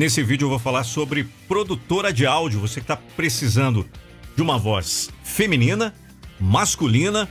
Nesse vídeo eu vou falar sobre produtora de áudio. Você que está precisando de uma voz feminina, masculina,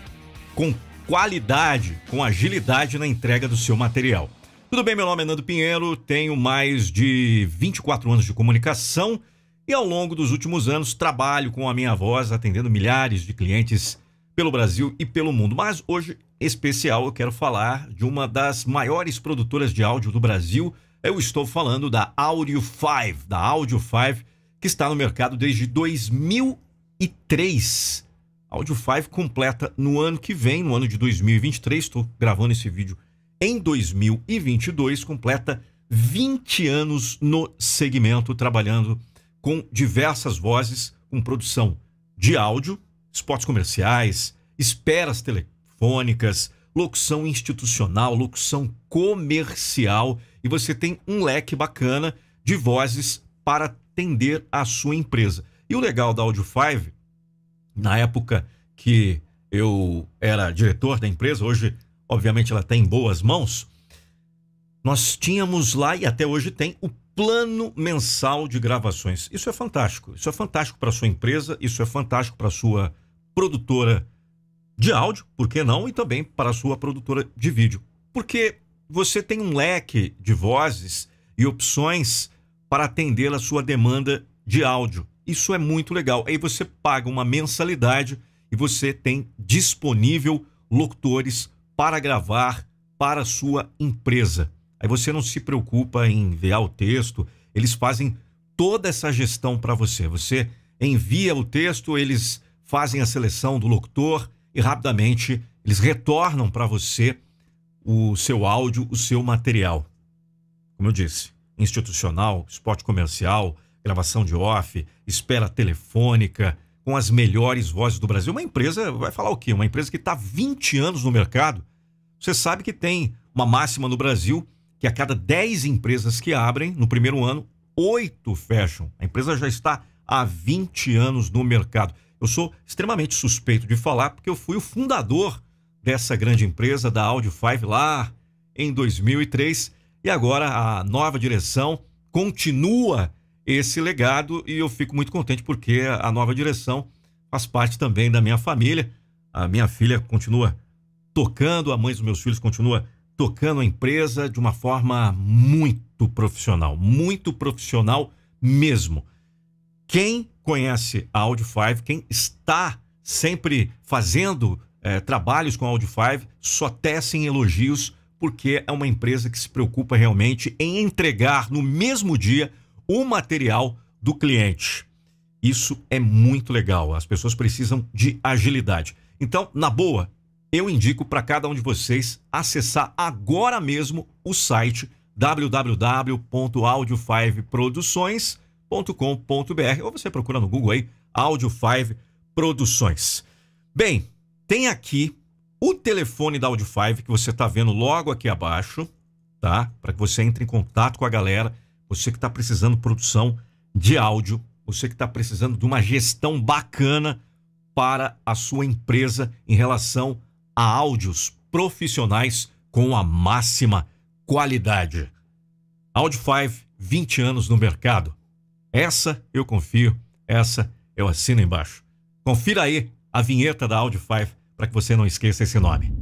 com qualidade, com agilidade na entrega do seu material. Tudo bem, meu nome é Nando Pinheiro, tenho mais de 24 anos de comunicação e ao longo dos últimos anos trabalho com a minha voz, atendendo milhares de clientes pelo Brasil e pelo mundo. Mas hoje, especial, eu quero falar de uma das maiores produtoras de áudio do Brasil, eu estou falando da Audio 5, da Audio 5, que está no mercado desde 2003. Audio 5 completa no ano que vem, no ano de 2023. Estou gravando esse vídeo em 2022, completa 20 anos no segmento, trabalhando com diversas vozes, com produção de áudio, spots comerciais, esperas telefônicas, locução institucional, locução comercial e você tem um leque bacana de vozes para atender a sua empresa. E o legal da Audio 5, na época que eu era diretor da empresa, hoje, obviamente, ela está em boas mãos, nós tínhamos lá e até hoje tem o plano mensal de gravações. Isso é fantástico. Isso é fantástico para sua empresa, isso é fantástico para sua produtora de áudio, por que não? E também para a sua produtora de vídeo. Porque você tem um leque de vozes e opções para atender a sua demanda de áudio. Isso é muito legal. Aí você paga uma mensalidade e você tem disponível locutores para gravar para a sua empresa. Aí você não se preocupa em enviar o texto, eles fazem toda essa gestão para você. Você envia o texto, eles fazem a seleção do locutor, e rapidamente eles retornam para você o seu áudio, o seu material. Como eu disse, institucional, esporte comercial, gravação de off, espera telefônica, com as melhores vozes do Brasil. Uma empresa, vai falar o quê? Uma empresa que está 20 anos no mercado. Você sabe que tem uma máxima no Brasil que a cada 10 empresas que abrem no primeiro ano, 8 fecham. A empresa já está há 20 anos no mercado. Eu sou extremamente suspeito de falar porque eu fui o fundador dessa grande empresa da Audio 5 lá em 2003 e agora a nova direção continua esse legado e eu fico muito contente porque a nova direção faz parte também da minha família. A minha filha continua tocando, a mãe dos meus filhos continua tocando a empresa de uma forma muito profissional, muito profissional mesmo quem conhece a Audio 5, quem está sempre fazendo é, trabalhos com a Audio 5, só tecem elogios porque é uma empresa que se preocupa realmente em entregar no mesmo dia o material do cliente. Isso é muito legal. As pessoas precisam de agilidade. Então, na boa, eu indico para cada um de vocês acessar agora mesmo o site www.audio5produções.com audio5.com.br ou você procura no Google aí Audio 5 Produções. Bem, tem aqui o telefone da Audio 5 que você está vendo logo aqui abaixo, tá? Para que você entre em contato com a galera, você que está precisando de produção de áudio, você que está precisando de uma gestão bacana para a sua empresa em relação a áudios profissionais com a máxima qualidade. Audio 5, 20 anos no mercado. Essa eu confio, essa eu assino embaixo. Confira aí a vinheta da Audio 5 para que você não esqueça esse nome.